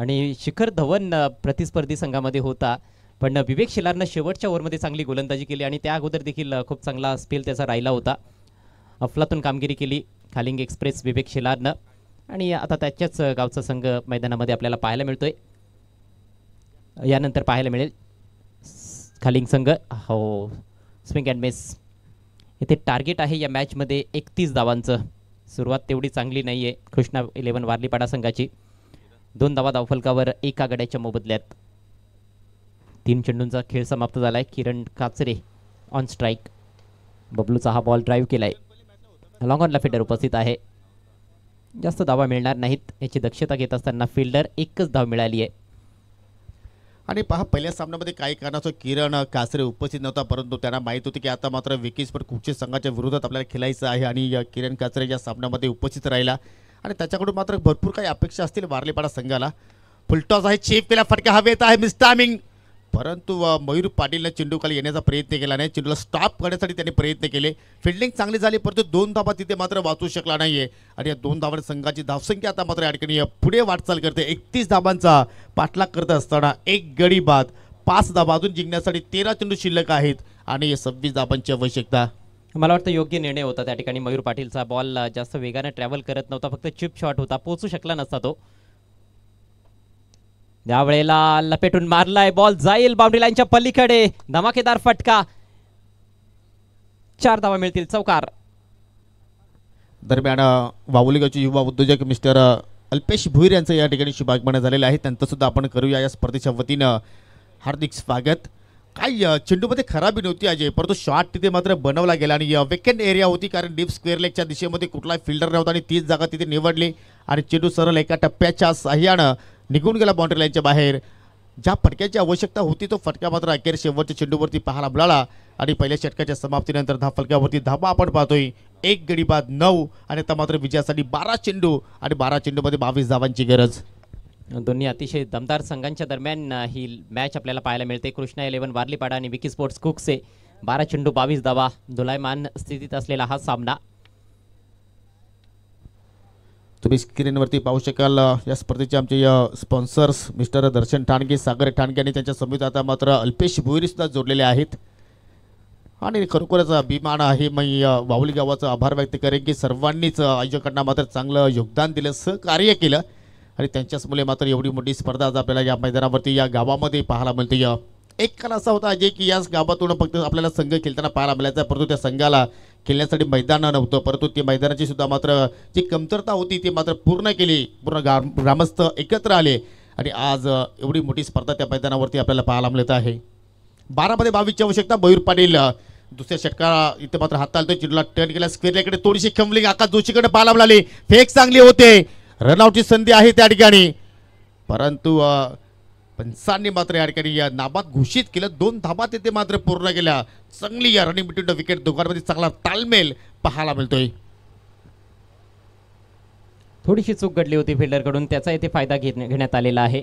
आणि शिखर धवन प्रतिस्पर्धी संघामध्ये होता पण विवेक शेलारनं शेवटच्या ओव्हरमध्ये चांगली गोलंदाजी केली आणि त्या अगोदर देखील खूप चांगला स्पेल त्याचा राहिला होता अफलातून कामगिरी केली खालिंग एक्सप्रेस विवेक शेलारनं आणि आता त्याच्याच गावचा संघ मैदानामध्ये आपल्याला पाहायला मिळतोय यानंतर पाहायला मिळेल खालिंग संघ हो स्विंग अँड मिस इथे टार्गेट आहे या मॅचमध्ये एकतीस धावांचं सुरुवात तेवढी चांगली नाही आहे कृष्णा इलेव्हन वारलीपाडा संघाची दोन धावा धावफलकावर एका गड्याच्या मोबदल्यात तीन चेंडूंचा खेळ समाप्त झाला आहे किरण काचरे ऑन स्ट्राईक बबलूचा हा बॉल ड्राईव्ह केला आहे लॉंग ऑनला फिडर उपस्थित आहे जास्त धावा मिळणार नाहीत याची दक्षता घेत असताना फिल्डर एकच धाव मिळाली आहे आणि पहा पहिल्या सामन्यामध्ये काही कारणाचं किरण कासरे उपस्थित नव्हता परंतु त्यांना माहीत होती की आता मात्र विकेश पण कुठच्या संघाच्या विरोधात आपल्याला खेळायचं आहे आणि किरण कासरे या सामन्यामध्ये उपस्थित राहिला आणि त्याच्याकडून मात्र भरपूर काही अपेक्षा असतील वारलेपाडा संघाला फुलटॉस आहे चेप केला फटका हवेत आहे मिस्टामिंग परंतु मयूर पाटीलने चेंडूखाली येण्याचा प्रयत्न केला नाही चेंडूला स्टॉप करण्यासाठी त्याने प्रयत्न केले फिल्डिंग चांगली झाली परंतु दोन धाबा तिथे मात्र वाचू शकला नाही आणि या दोन धाबांनी संघाची धावसंख्या आता मात्र या पुढे वाटचाल करते एकतीस धाबांचा पाठलाग करत असताना एक गडी बाद पाच धाबा अजून जिंकण्यासाठी तेरा चेंडू शिल्लक आहेत आणि सव्वीस धाबांची आवश्यकता मला वाटतं योग्य निर्णय होता त्या ठिकाणी मयूर पाटीलचा बॉल जास्त वेगाने ट्रॅव्हल करत नव्हता फक्त चिप शॉट होता पोचू शकला नसता तो त्यावेळेला लपेटून मारलाय बॉल जाईल बाउंड्री लाईनच्या पलीकडे धमाकेदार फटका चार धावा मिळतील चौकार दरम्यान वावुलिगावचे युवा उद्योजक मिस्टर अल्पेश भुईर यांचं या ठिकाणी शुभागमन झालेलं आहे त्यांचं सुद्धा आपण करूया या स्पर्धेच्या वतीनं हार्दिक स्वागत काय चेंडूमध्ये खराबी नव्हती अजय परंतु शॉट तिथे मात्र बनवला गेला आणि वेकेंट एरिया होती कारण डीप स्क्वेअर लेगच्या दिशेमध्ये कुठलाही फिल्डर नव्हता आणि तीच जागा तिथे निवडली आणि चेंडू सरळ एका टप्प्याच्या सहाय्यानं निघून गेला बाउंड्री लाईनच्या बाहेर ज्या फटक्याची आवश्यकता होती तो फटका मात्र अखेर शेवटच्या चेंडूवरती पाहायला मिळाला आणि पहिल्या षटकाच्या समाप्तीनंतर दहा फलक्यावरती धाबा आपण पाहतोय एक गडी बाद नऊ आणि आता मात्र विजयासाठी बारा चेंडू आणि बारा चेंडूमध्ये बावीस धावांची गरज दोन्ही अतिशय दमदार संघांच्या दरम्यान ही मॅच आपल्याला पाहायला मिळते कृष्णा इलेव्हन वारलीपाडा आणि विकी स्पोर्ट्स कुकसे बारा चेंडू बावीस धावा धुलायमान स्थितीत असलेला हा सामना तुम्ही स्क्रीनवरती पाहू शकाल या स्पर्धेचे आमचे स्पॉन्सर्स मिस्टर दर्शन ठाणगे सागर ठाणगे आणि त्यांच्या समोर आता मात्र अल्पेश भुईरीसुद्धा जोडलेले आहेत आणि खरोखरच अभिमान आहे मी वाहुली गावाचा आभार व्यक्त करेन की सर्वांनीच आयोजकांना मात्र चांगलं योगदान दिलं सहकार्य केलं आणि त्यांच्याचमुळे मात्र एवढी मोठी स्पर्धा आज आपल्याला या मैदानावरती या गावामध्ये पाहायला मिळते एक काल असा होता जे की याच गावातून फक्त आपल्याला संघ खेळताना पाहायला मिळायचा परंतु त्या संघाला खेळण्यासाठी मैदान नव्हतं परंतु ती मैदानाची सुद्धा मात्र जी कमतरता होती ती मात्र पूर्ण केली पूर्ण ग्रामस्थ एकत्र आले आणि आज एवढी मोठी स्पर्धा त्या मैदानावरती आपल्याला पाहायला मिळत आहे बारामध्ये बावीसची आवश्यकता मयूर पाटील दुसऱ्या षटकाला इथे मात्र हाताळतो चिडला टर्न केला स्क्वेअरकडे थोडीशी खमली आकाश जोशीकडे पाहायला मिळाली फेक चांगली होते रनआउटची संधी आहे त्या ठिकाणी परंतु पण पंचांनी मात्र या ठिकाणी या नाबाद घोषित केलं दोन धाबा तिथे मात्र पूर्ण केल्या चांगली या रनिंग बिटवीन द विकेट दोघांमध्ये चांगला तालमेल पाहायला मिळतोय थोडीशी चूक घडली होती कडून त्याचा येथे फायदा घेण्यात आलेला आहे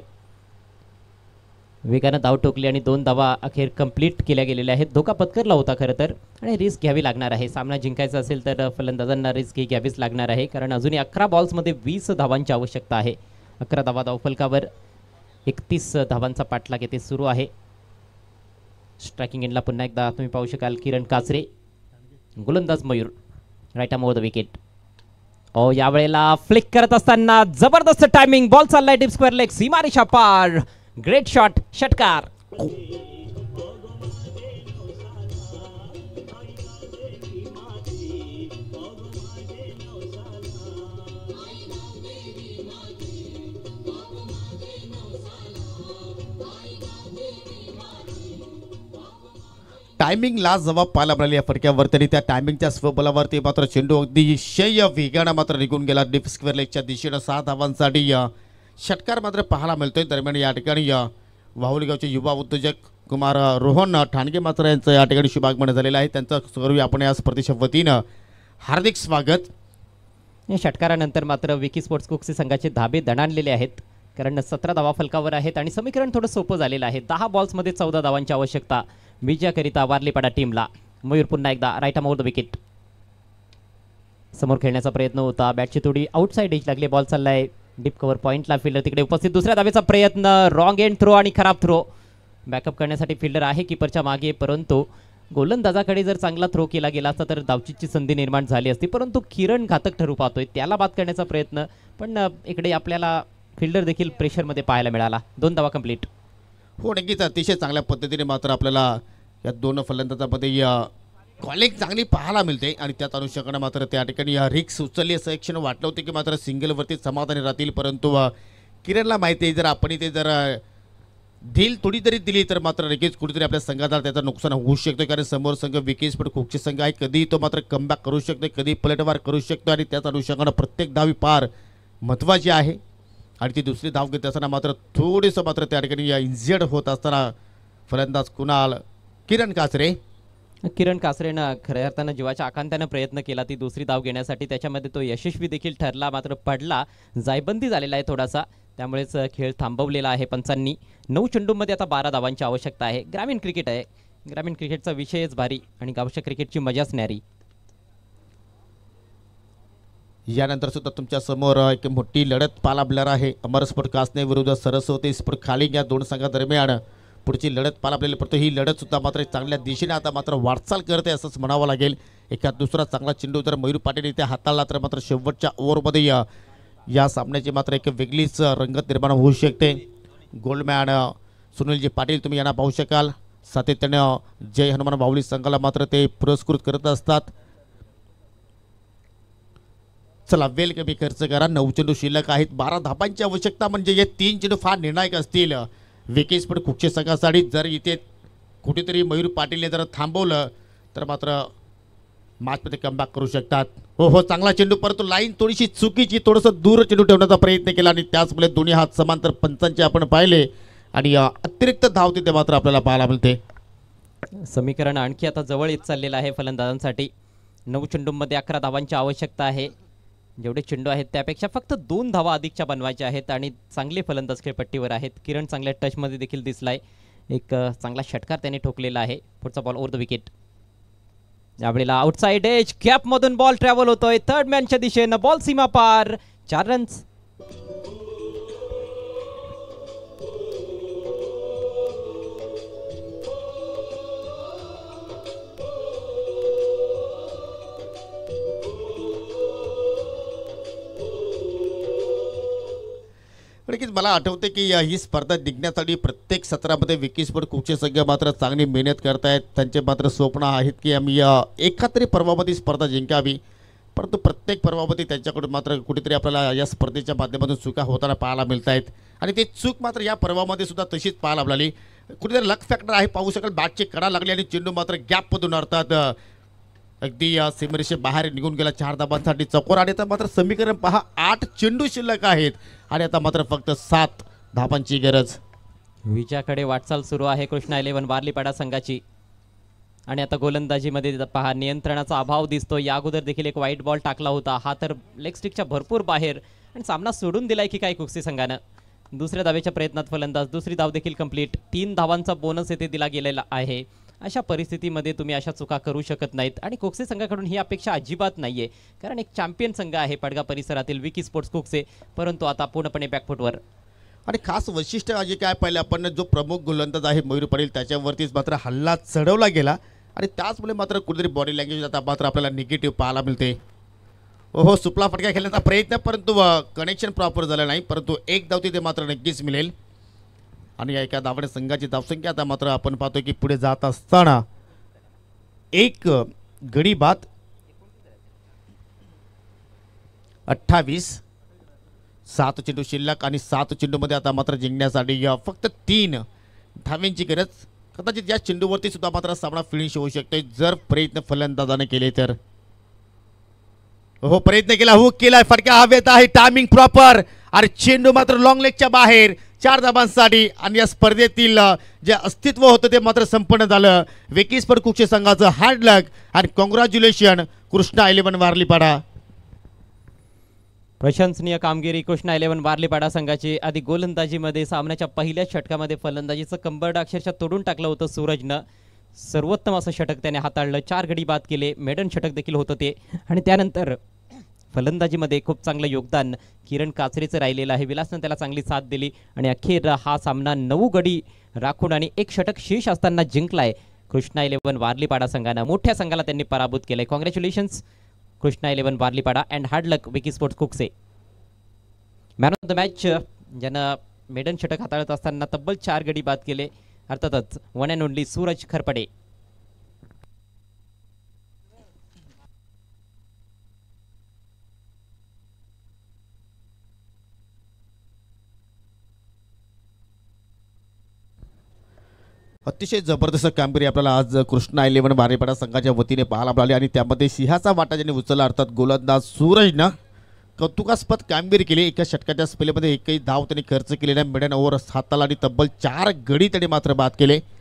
वेगानं धाव टोकली आणि दोन धावा अखेर कंप्लीट केल्या गेलेल्या आहेत धोका पत्करला होता खरं तर आणि रिस्क घ्यावी लागणार आहे सामना जिंकायचा असेल तर फलंदाजांना रिस्क ही घ्यावीच लागणार आहे कारण अजूनही अकरा बॉल्समध्ये वीस धावांची आवश्यकता आहे अकरा धावा धावफलकावर एकतीस धावांचा पाठलाग येथे सुरू आहे स्ट्रायकिंग एंडला पुन्हा एकदा तुम्ही पाहू शकाल किरण कासरे गोलंदाज Mayur right arm over the wicket ओ यावेळेला फ्लिक करत असताना जबरदस्त टायमिंग बॉल चाललाय डिप स्क्वेअर लेग सीमारेषा पार ग्रेट शॉट षटकार टायमिंग जवाब पाहायला मिळाली या फटक्यावर तरी त्या टायमिंगच्या स्वबलावरती मात्र चेंडू अतिशय वेगानं मात्र निघून गेला डीप स्क्वेअर लेगच्या दिशेनं सात धावांसाठी षटकार मात्र पाहायला मिळतोय दरम्यान या ठिकाणी वाहुलगावचे युवा उद्योजक कुमार रोहन ठाणगे मात्र यांचं या ठिकाणी शुभागमन झालेलं आहे त्यांचं करूया आपण या स्पर्धेच्या वतीनं हार्दिक स्वागत या षटकारानंतर मात्र विकी स्पोर्ट्स कुक्सी संघाचे धाबे दणाणलेले आहेत कारण सतरा धावा फलकावर आहेत आणि समीकरण थोडं सोपं झालेलं आहे दहा बॉल्समध्ये चौदा धावांची आवश्यकता विजयाकरिता वारलीपाडा टीमला मयूर पुन्हा एकदा राईट अमोर द विकेट समोर खेळण्याचा प्रयत्न होता बॅटची थोडी आउटसाईड एज लागली बॉल चाललाय डीप कव्हर पॉईंटला फिल्डर तिकडे उपस्थित दुसऱ्या दावेचा प्रयत्न रॉंग एंड थ्रो आणि खराब थ्रो बॅकअप करण्यासाठी फिल्डर आहे कीपरच्या मागे परंतु गोलंदाजाकडे जर चांगला थ्रो केला गेला असता तर धावचीची संधी निर्माण झाली असती परंतु किरण घातक ठरू पाहतोय त्याला बाद करण्याचा प्रयत्न पण इकडे आपल्याला फिल्डर देखील प्रेशरमध्ये पाहायला मिळाला दोन धावा कंप्लीट हो नक्कीच अतिशय चांगल्या पद्धतीने मात्र आपल्याला या दोन फलंदाजामध्ये या कॉलिंग चांगली पाहायला मिळते आणि त्याच अनुषंगानं मात्र त्या ठिकाणी या रिक्स उचलली असं क्षण वाटलं होतं की मात्र सिंगलवरती समाधानी राहतील परंतु किरणला माहिती आहे जर आपण इथे जर ढील थोडी तरी दिली तर मात्र नक्कीच कुठेतरी आपल्या संघाला त्याचं नुकसान होऊ शकतो कारण समोर संघ विकेस पण खूपचे संघ आहे कधी तो मात्र कमबॅक करू शकतो कधी पलटवार करू शकतो आणि त्याच अनुषंगानं प्रत्येक दावी पार महत्वाची आहे आणि ती दुसरी धाव घेत असताना मात्र थोडीस मात्र त्या ठिकाणी या होत असताना फलंदाज कुणाल किरण कासरे किरण कासरेनं खऱ्या अर्थानं जीवाच्या आकांतानं प्रयत्न केला ती दुसरी धाव घेण्यासाठी त्याच्यामध्ये तो यशस्वी देखील ठरला मात्र पडला जायबंदी झालेला आहे थोडासा त्यामुळेच खेळ थांबवलेला आहे पंचांनी नऊ चेंडूंमध्ये आता बारा धावांची आवश्यकता आहे ग्रामीण क्रिकेट आहे ग्रामीण क्रिकेटचा विषयच भारी आणि गावच्या क्रिकेटची मजाच न्यारी यानंतर सुद्धा तुमच्या समोर एक मोठी लढत पालाबलर आहे अमर स्फोट कासने विरुद्ध सरस्वती स्फोट खालिंग या दोन संघादरम्यान पुढची लढत पालाबलेली पडतो ही लढत सुद्धा मात्र चांगल्या दिशेने आता मात्र वाटचाल करते असंच म्हणावं लागेल एखाद दुसरा चांगला चेंडू जर मयूर पाटील इथे हाताळला तर मात्र शेवटच्या ओव्हरमध्ये या सामन्याची मात्र एक वेगळीच रंगत निर्माण होऊ शकते गोल्डमॅन सुनीलजी पाटील तुम्ही यांना पाहू शकाल सातत्यानं जय हनुमान बावली संघाला मात्र ते पुरस्कृत करत असतात चला वेल कमी खर्च करा नऊ चेंडू शिल्लक आहेत बारा धापांची आवश्यकता म्हणजे हे तीन चेंडू फार निर्णायक असतील विकेश पण कुठच्या संघासाठी जर इथे कुठेतरी मयूर पाटीलने जर थांबवलं तर मात्र मॅचमध्ये कमबॅक करू शकतात हो हो चांगला चेंडू परंतु लाईन थोडीशी चुकीची थोडंसं दूर चेंडू ठेवण्याचा प्रयत्न केला आणि त्याचमुळे दोन्ही हात समांतर पंचांचे आपण पाहिले आणि अतिरिक्त धाव तिथे मात्र आपल्याला पाहायला मिळते समीकरण आणखी आता जवळ येत चाललेलं आहे फलंदाजांसाठी नऊ चेंडूंमध्ये अकरा धावांची आवश्यकता आहे जेवढे चेंडू आहेत त्यापेक्षा फक्त दोन धावा अधिकच्या बनवायच्या आहेत आणि चांगले फलंदाज खेळपट्टीवर आहेत किरण चांगल्या टचमध्ये देखील दिसलाय एक चांगला षटकार त्याने ठोकलेला आहे पुढचा बॉल ओवर द विकेट यावेळेला आउटसाईड एज कॅपमधून बॉल ट्रॅव्हल होतोय थर्ड मॅनच्या दिशेनं बॉल सीमा पार चार रन्स नक्कीच मला आठवते की ही स्पर्धा जिंकण्यासाठी प्रत्येक सत्रामध्ये विकी स्पोर्ट संज्ञा संघ मात्र चांगली मेहनत करतायत त्यांचे मात्र स्वप्न आहेत की आम्ही एखादरी पर्वामध्ये स्पर्धा जिंकावी परंतु प्रत्येक पर्वामध्ये त्यांच्याकडून मात्र कुठेतरी आपल्याला या स्पर्धेच्या माध्यमातून चुका होताना पाहायला मिळत आहेत आणि ती चूक मात्र या पर्वामध्ये सुद्धा तशीच पाहायला मिळाली कुठेतरी लक फॅक्टर आहे पाहू शकाल बॅटची कडा लागली आणि चेंडू मात्र गॅपमधून अर्थात अगदी या सीमरेषे बाहेर निघून गेला चार धाबांसाठी चकोर आणि आता मात्र समीकरण पहा आठ चेंडू शिल्लक आहेत आणि आता मात्र फक्त सात धाबांची गरज विजयाकडे वाटचाल सुरू आहे कृष्णा इलेव्हन वारलीपाडा संघाची आणि आता गोलंदाजीमध्ये पहा नियंत्रणाचा अभाव दिसतो या अगोदर देखील एक वाईट बॉल टाकला होता हा तर लेगस्टिकच्या भरपूर बाहेर आणि सामना सोडून दिलाय की काय कुक्सी संघानं दुसऱ्या धावेच्या प्रयत्नात फलंदाज दुसरी धाव देखील कंप्लीट तीन धावांचा बोनस येथे दिला गेलेला आहे अशा परिस्थितीमध्ये तुम्ही अशा चुका करू शकत नाहीत आणि कोक्से संघाकडून ही अपेक्षा अजिबात नाही आहे कारण एक चॅम्पियन संघ आहे पडगा परिसरातील विकी स्पोर्ट्स कोक्से परंतु आता पूर्णपणे बॅकफुटवर आणि खास वैशिष्ट्य जे म्हणजे काय पाहिलं आपण जो प्रमुख गोलंदाज आहे मयूर पडील त्याच्यावरतीच मात्र हल्ला चढवला गेला आणि त्याचमुळे मात्र कुठेतरी बॉडी लँग्वेज आता मात्र आपल्याला निगेटिव्ह पाहायला मिळते हो सुपला फटका खेळण्याचा प्रयत्न परंतु कनेक्शन प्रॉपर झालं नाही परंतु एक धाव ते मात्र नक्कीच मिळेल आणि एका धावड्या संघाची धावसंख्या आता मात्र आपण पाहतो की पुढे जात असताना एक गडी बात अठ्ठावीस सात चेंडू शिल्लक आणि सात चेंडूमध्ये आता मात्र जिंकण्यासाठी फक्त तीन धाव्यांची गरज कदाचित या चेंडूवरती सुद्धा मात्र सामना फिनिश होऊ शकतोय जर प्रयत्न फलंदाजाने केले तर हो प्रयत्न केला हुक हो, केलाय फटक्या हवेत आहे टायमिंग प्रॉपर आणि चेंडू मात्र लॉंग लेगच्या बाहेर चार धाबांसाठी आणि या स्पर्धेतील जे अस्तित्व होतं ते मात्र संपन्न झालं वेकीस्पर कुक्षे संघाचं हार्ड लक आणि कॉंग्रॅच्युलेशन कृष्णा इलेव्हन वारलीपाडा प्रशंसनीय कामगिरी कृष्णा इलेव्हन वारलीपाडा संघाची आधी गोलंदाजीमध्ये सामन्याच्या पहिल्याच षटकामध्ये फलंदाजीचं कंबरड अक्षरशः तोडून टाकलं होतं सूरजनं सर्वोत्तम असं षटक त्याने हाताळलं चार गडी बाद केले मेडन षटक देखील होतं ते आणि त्यानंतर फलंदाजीमध्ये खूप चांगलं योगदान किरण काचरेचं राहिलेलं आहे विलासनं त्याला चांगली साथ दिली आणि अखेर हा सामना नऊ गडी राखून आणि एक षटक शेष असताना जिंकलाय कृष्णा इलेव्हन वारलीपाडा संघानं मोठ्या संघाला त्यांनी पराभूत केलाय congratulations Krishna eleven Warlipada and hard luck Vicky sports कुकसे मॅन ऑफ द मॅच ज्यानं मेडन षटक हाताळत असताना तब्बल चार गडी बाद केले अर्थातच one and only Suraj Kharpade अतिशय जबरदस्त कामगिरी आपल्याला आज कृष्णा इलेव्हन बारेपाडा संघाच्या वतीने पाहायला मिळाली आणि त्यामध्ये सिंहाचा वाटा ज्यांनी उचलला अर्थात गोलंदाज सूरजनं कौतुकास्पद कामगिरी केली एका षटकाच्या स्पेलेमध्ये एकही धाव त्यांनी खर्च केलेल्या मिडन ओव्हर हाताला आणि तब्बल चार गडी त्याने मात्र बाद केले